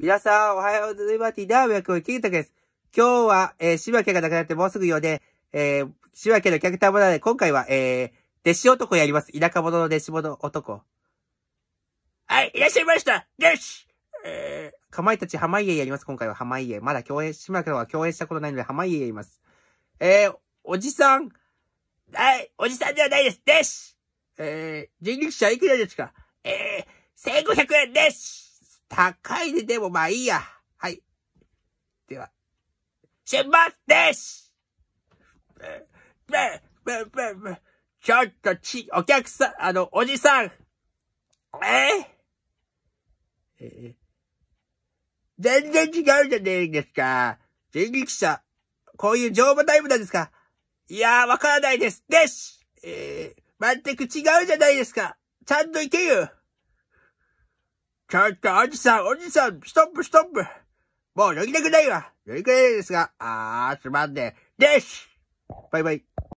皆さん、おはようございます。ダーウェクキタです。今日は、えー、ば分けがなくなってもうすぐようで、えー、ば分けのキャラクターもなので、今回は、えー、弟子男やります。田舎者の弟子者男。はい、いらっしゃいましたよしえー、かまいたち濱家やります。今回は濱家。まだ共演、島倉は共演したことないので濱家やります。えー、おじさん。はい、おじさんではないです。ですえー、人力車いくらですかえー、1500円です高いで、でもまあいいや。はい。では、出発ですちょっとち、お客さん、あの、おじさん。えー、えー、全然違うじゃねえんですか。人力車、こういう乗馬タイムなんですかいやー、わからないです。ですえー、全く違うじゃないですか。ちゃんと行けよ。ちょっと、おじさん、おじさん、ストップ、ストップ。もう乗りたくないわ。乗りたくないですが、あー、つまんね。でしバイバイ。